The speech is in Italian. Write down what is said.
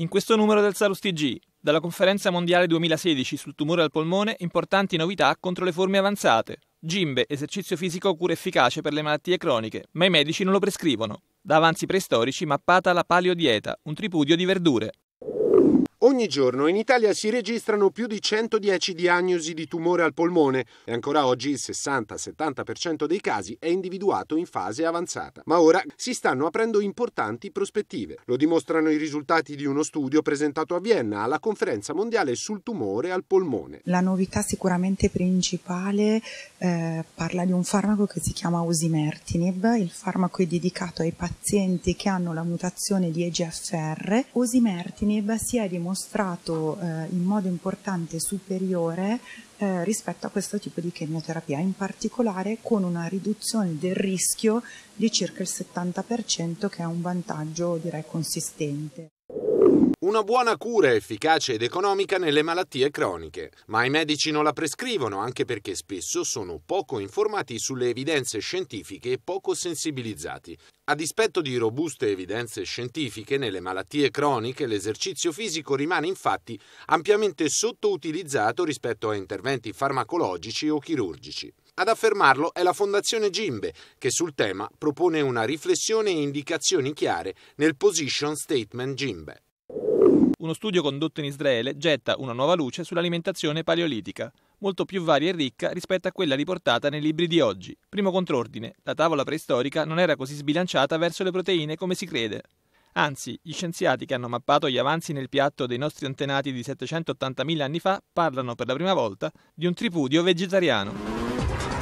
In questo numero del Salus TG, dalla conferenza mondiale 2016 sul tumore al polmone, importanti novità contro le forme avanzate. Gimbe, esercizio fisico cura efficace per le malattie croniche, ma i medici non lo prescrivono. Da avanzi preistorici mappata la paleodieta, un tripudio di verdure. Ogni giorno in Italia si registrano più di 110 diagnosi di tumore al polmone e ancora oggi il 60-70% dei casi è individuato in fase avanzata. Ma ora si stanno aprendo importanti prospettive. Lo dimostrano i risultati di uno studio presentato a Vienna alla conferenza mondiale sul tumore al polmone. La novità sicuramente principale eh, parla di un farmaco che si chiama Osimertinib, il farmaco è dedicato ai pazienti che hanno la mutazione di EGFR. Osimertinib si è dimostrato dimostrato eh, in modo importante superiore eh, rispetto a questo tipo di chemioterapia, in particolare con una riduzione del rischio di circa il 70% che è un vantaggio direi consistente. Una buona cura efficace ed economica nelle malattie croniche, ma i medici non la prescrivono anche perché spesso sono poco informati sulle evidenze scientifiche e poco sensibilizzati. A dispetto di robuste evidenze scientifiche, nelle malattie croniche l'esercizio fisico rimane infatti ampiamente sottoutilizzato rispetto a interventi farmacologici o chirurgici. Ad affermarlo è la Fondazione Gimbe, che sul tema propone una riflessione e indicazioni chiare nel Position Statement Gimbe uno studio condotto in Israele getta una nuova luce sull'alimentazione paleolitica, molto più varia e ricca rispetto a quella riportata nei libri di oggi. Primo contrordine, la tavola preistorica non era così sbilanciata verso le proteine come si crede. Anzi, gli scienziati che hanno mappato gli avanzi nel piatto dei nostri antenati di 780.000 anni fa parlano per la prima volta di un tripudio vegetariano.